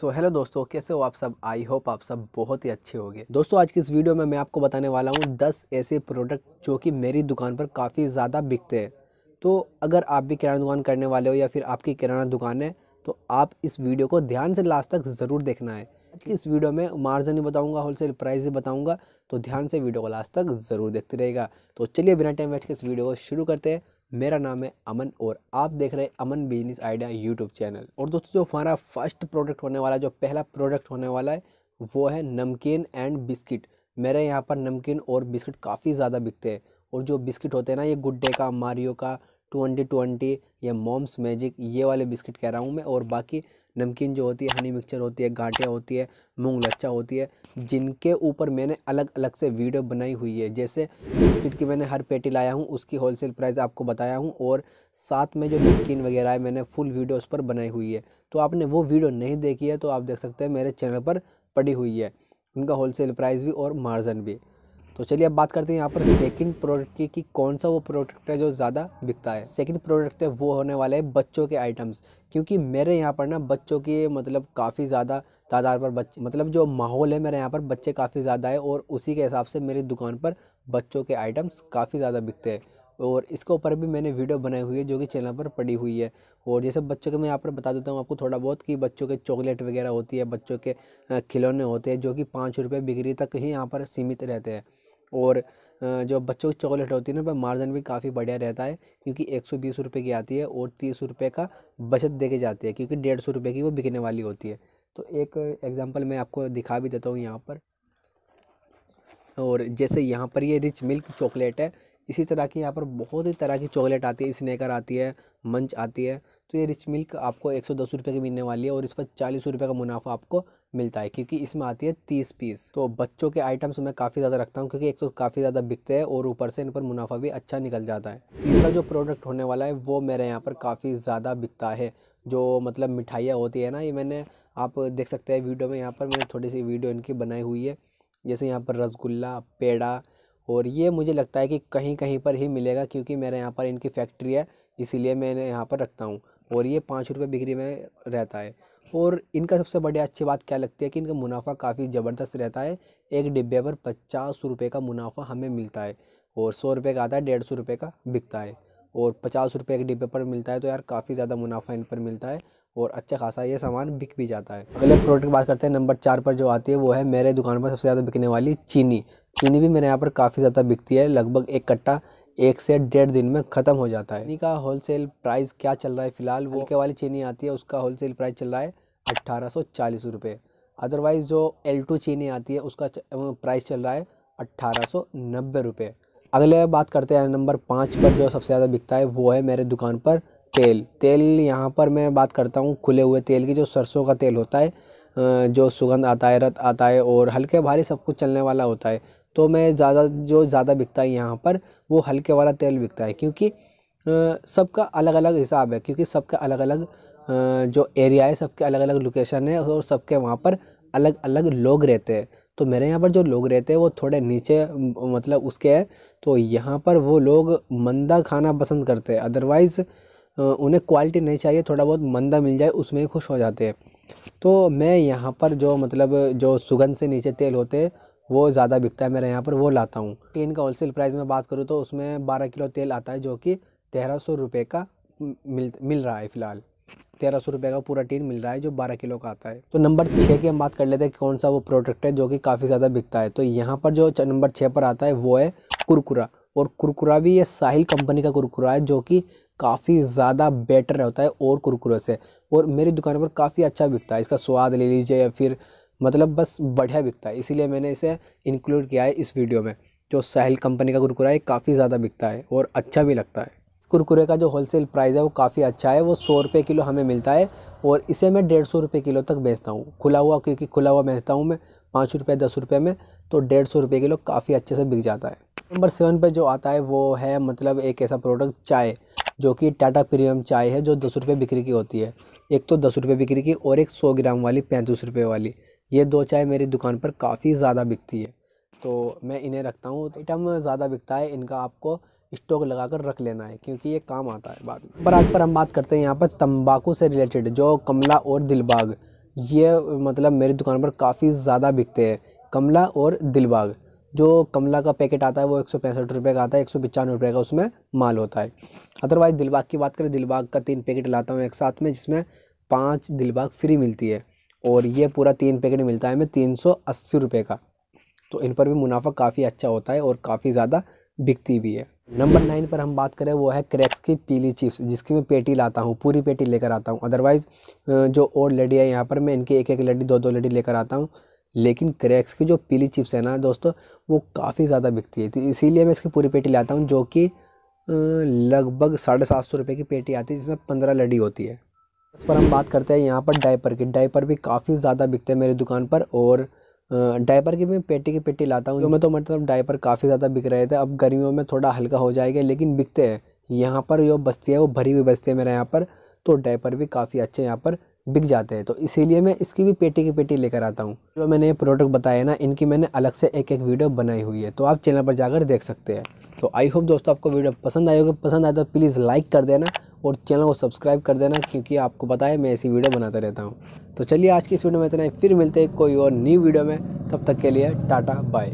सो so, hello दोस्तों कैसे हो आप सब आई होप आप सब बहुत ही अच्छे होंगे दोस्तों आज की इस वीडियो में मैं आपको बताने वाला हूँ दस ऐसे प्रोडक्ट जो कि मेरी दुकान पर काफ़ी ज़्यादा बिकते हैं तो अगर आप भी किराना दुकान करने वाले हो या फिर आपकी किराना दुकान है तो आप इस वीडियो को ध्यान से लास्ट तक ज़रूर देखना है आज की इस वीडियो में मार्जन बताऊँगा होलसेल प्राइस भी बताऊँगा तो ध्यान से वीडियो को लास्ट तक ज़रूर देखते रहेगा तो चलिए बिना टाइम वेस्ट के इस वीडियो को शुरू करते हैं मेरा नाम है अमन और आप देख रहे हैं Aman business idea YouTube channel और दोस्तों जो हमारा फर्स्ट प्रोडक्ट होने वाला है जो पहला प्रोडक्ट होने वाला है वो है नमकीन एंड बिस्किट मेरे यहाँ पर नमकीन और बिस्किट काफ़ी ज़्यादा बिकते हैं और जो बिस्किट होते हैं ना ये गुड्डे का मारियो का ट्वेंटी ट्वेंटी या मॉम्स मैजिक ये वाले बिस्किट कह रहा हूँ मैं और बाकी नमकीन जो होती है हनी मिक्सचर होती है गाठिया होती है मूंग लच्छा होती है जिनके ऊपर मैंने अलग अलग से वीडियो बनाई हुई है जैसे बिस्किट की मैंने हर पेटी लाया हूँ उसकी होलसेल प्राइस आपको बताया हूँ और साथ में जो नमकीन वगैरह है मैंने फुल वीडियो उस पर बनाई हुई है तो आपने वो वीडियो नहीं देखी है तो आप देख सकते हैं मेरे चैनल पर पड़ी हुई है उनका सेल प्राइस भी और मार्जन भी तो चलिए अब बात करते हैं यहाँ पर सेकंड प्रोडक्ट की कि कौन सा वो प्रोडक्ट है जो ज़्यादा बिकता है सेकंड प्रोडक्ट है वो होने वाले हैं बच्चों के आइटम्स क्योंकि मेरे यहाँ पर ना बच्चों के मतलब काफ़ी ज़्यादा तादाद पर बच्चे मतलब जो माहौल है मेरे यहाँ पर बच्चे काफ़ी ज़्यादा है और उसी के हिसाब से मेरी दुकान पर बच्चों के आइटम्स काफ़ी ज़्यादा बिकते हैं और इसके ऊपर भी मैंने वीडियो बनाई हुई है जो कि चैनल पर पड़ी हुई है और जैसे बच्चों के मैं यहाँ पर बता देता हूँ आपको थोड़ा बहुत कि बच्चों के चॉकलेट वगैरह होती है बच्चों के खिलौने होते हैं जो कि पाँच रुपये बिक्री तक ही यहाँ पर सीमित रहते हैं और जो बच्चों की चॉकलेट होती है ना पर मार्जिन भी काफ़ी बढ़िया रहता है क्योंकि एक सौ बीस रुपये की आती है और तीस रुपये का बचत दे के जाती है क्योंकि डेढ़ सौ रुपये की वो बिकने वाली होती है तो एक एग्ज़ाम्पल मैं आपको दिखा भी देता हूँ यहाँ पर और जैसे यहाँ पर ये रिच मिल्क चॉकलेट है इसी तरह की यहाँ पर बहुत ही तरह की चॉकलेट आती है स्नेकर आती है मंच आती है तो ये रिच मिल्क आपको एक सौ दस रुपये की मिलने वाली है और इस पर चालीस रुपये का मुनाफा आपको मिलता है क्योंकि इसमें आती है तीस पीस तो बच्चों के आइटम्स मैं काफ़ी ज़्यादा रखता हूँ क्योंकि एक तो काफ़ी ज़्यादा बिकते हैं और ऊपर से इन पर मुनाफा भी अच्छा निकल जाता है तीसरा जो प्रोडक्ट होने वाला है वो मेरे यहाँ पर काफ़ी ज़्यादा बिकता है जो मतलब मिठाइयाँ होती है ना ये मैंने आप देख सकते हैं वीडियो में यहाँ पर मैंने थोड़ी सी वीडियो इनकी बनाई हुई है जैसे यहाँ पर रसगुल्ला पेड़ा और ये मुझे लगता है कि कहीं कहीं पर ही मिलेगा क्योंकि मेरे यहाँ पर इनकी फैक्ट्री है इसीलिए मैंने यहाँ पर रखता हूँ और ये पाँच रुपये बिक्री में रहता है और इनका सबसे बढ़िया अच्छी बात क्या लगती है कि इनका मुनाफा काफ़ी ज़बरदस्त रहता है एक डिब्बे पर पचास रुपये का मुनाफा हमें मिलता है और सौ रुपये का आता है डेढ़ सौ रुपये का बिकता है और पचास रुपये के डिब्बे पर मिलता है तो यार काफ़ी ज़्यादा मुनाफा इन पर मिलता है और अच्छा खासा ये सामान बिक भी जाता है अगले प्रोडक्ट की बात करते हैं नंबर चार पर जो आती है वो है मेरे दुकान पर सबसे ज़्यादा बिकने वाली चीनी चीनी भी मेरे यहाँ पर काफ़ी ज़्यादा बिकती है लगभग एक कट्टा एक से डेढ़ दिन में ख़त्म हो जाता है चीनी का होलसेल प्राइस क्या चल रहा है फिलहाल वो के वाली चीनी आती है उसका होलसेल प्राइस चल रहा है अट्ठारह सौ चालीस रुपये अदरवाइज़ जो एल टू चीनी आती है उसका प्राइस चल रहा है अट्ठारह सौ नब्बे रुपये अगले बात करते हैं नंबर पाँच पर जो सबसे ज़्यादा बिकता है वो है मेरे दुकान पर तेल तेल यहाँ पर मैं बात करता हूँ खुले हुए तेल की जो सरसों का तेल होता है जो सुगंध आता है रत आता है और हल्के भारी सब कुछ चलने वाला होता है तो मैं ज़्यादा जो ज़्यादा बिकता है यहाँ पर वो हल्के वाला तेल बिकता है क्योंकि सबका अलग अलग हिसाब है क्योंकि सबका अलग अलग जो एरिया है सबके अलग अलग लोकेशन है और सबके वहाँ पर अलग अलग लोग रहते हैं तो मेरे यहाँ पर जो लोग रहते हैं वो थोड़े नीचे मतलब उसके हैं तो यहाँ पर वो लोग मंदा खाना पसंद करते हैं अदरवाइज़ उन्हें क्वालिटी नहीं चाहिए थोड़ा बहुत मंदा मिल जाए उसमें ही खुश हो जाते हैं तो मैं यहाँ पर जो मतलब जो सुगंध से नीचे तेल होते हैं वो ज़्यादा बिकता है मेरे यहाँ पर वो लाता हूँ टीन का होलसेल प्राइस में बात करूँ तो उसमें बारह किलो तेल आता है जो कि तेरह सौ रुपये का मिल मिल रहा है फ़िलहाल तेरह सौ रुपये का पूरा टीन मिल रहा है जो बारह किलो का आता है तो नंबर छः की हम बात कर लेते हैं कौन सा वो प्रोडक्ट है जो कि काफ़ी ज़्यादा बिकता है तो यहाँ पर जो नंबर छः पर आता है वो है कुरकुरा और कुरकुरा भी ये साहिल कंपनी का कुरकुरा है जो कि काफ़ी ज़्यादा बेटर होता है और कुरकुरे से और मेरी दुकान पर काफ़ी अच्छा बिकता है इसका स्वाद ले लीजिए या फिर मतलब बस बढ़िया बिकता है इसीलिए मैंने इसे इंक्लूड किया है इस वीडियो में जो साहिल कंपनी का कुरकुरा है काफ़ी ज़्यादा बिकता है और अच्छा भी लगता है कुरकुरे का जो होलसेल प्राइस है वो काफ़ी अच्छा है वो सौ रुपये किलो हमें मिलता है और इसे मैं डेढ़ सौ रुपये किलो तक बेचता हूँ खुला हुआ क्योंकि खुला हुआ बेचता हूँ मैं पाँच रुपये दस रुपये में तो डेढ़ सौ रुपये किलो काफ़ी अच्छे से बिक जाता है नंबर सेवन पर जो आता है वो है मतलब एक ऐसा प्रोडक्ट चाय जो कि टाटा प्रीमियम चाय है जो दस रुपये बिक्री की होती है एक तो दस रुपये बिक्री की और एक सौ ग्राम वाली पैंतीस रुपये वाली ये दो चाय मेरी दुकान पर काफ़ी ज़्यादा बिकती है तो मैं इन्हें रखता हूँ तो आइटम ज़्यादा बिकता है इनका आपको स्टॉक लगा कर रख लेना है क्योंकि ये काम आता है बाद में पर आज पर हम बात करते हैं यहाँ पर तंबाकू से रिलेटेड जो कमला और दिलबाग ये मतलब मेरी दुकान पर काफ़ी ज़्यादा बिकते हैं कमला और दिलबाग जो कमला का पैकेट आता है वो एक सौ पैंसठ रुपये का आता है एक सौ पचानवे रुपये का उसमें माल होता है अदरवाइज़ दिलबाग की बात करें दिलबाग का तीन पैकेट लाता हूँ एक साथ में जिसमें पाँच दिलबाग फ्री मिलती है और ये पूरा तीन पैकेट मिलता है हमें तीन सौ अस्सी रुपये का तो इन पर भी मुनाफा काफ़ी अच्छा होता है और काफ़ी ज़्यादा बिकती भी है नंबर नाइन पर हम बात करें वो है क्रैक्स की पीली चिप्स जिसकी मैं पेटी लाता हूँ पूरी पेटी लेकर आता हूँ अदरवाइज़ जो और लड्डी है यहाँ पर मैं इनकी एक एक लड्डी दो दो लड्डी लेकर आता हूँ लेकिन क्रैक्स की जो पीली चिप्स है ना दोस्तों वो काफ़ी ज़्यादा बिकती है तो इसीलिए मैं इसकी पूरी पेटी लाता हूँ जो कि लगभग साढ़े सात सौ रुपये की पेटी आती है जिसमें पंद्रह लड़ी होती है इस पर हम बात करते हैं यहाँ पर डायपर की डायपर भी काफ़ी ज़्यादा बिकते हैं मेरी दुकान पर और डायपर की मैं पेटी की पेटी लाता हूँ जो मैं तो मतलब डायपर काफ़ी ज़्यादा बिक रहे थे अब गर्मियों में थोड़ा हल्का हो जाएगा लेकिन बिकते हैं यहाँ पर जो बस्ती है वो भरी हुई बस्ती है मेरे यहाँ पर तो डायपर भी काफ़ी अच्छे यहाँ पर बिक जाते हैं तो इसीलिए मैं इसकी भी पेटी की पेटी लेकर आता हूँ जो मैंने ये प्रोडक्ट बताया ना इनकी मैंने अलग से एक एक वीडियो बनाई हुई है तो आप चैनल पर जाकर देख सकते हैं तो आई होप दोस्तों आपको वीडियो पसंद आई होगी पसंद आए तो प्लीज़ लाइक कर देना और चैनल को सब्सक्राइब कर देना क्योंकि आपको पता है मैं ऐसी वीडियो बनाता रहता हूँ तो चलिए आज की इस वीडियो में इतना ही फिर मिलते हैं कोई और न्यू वीडियो में तब तक के लिए टाटा बाय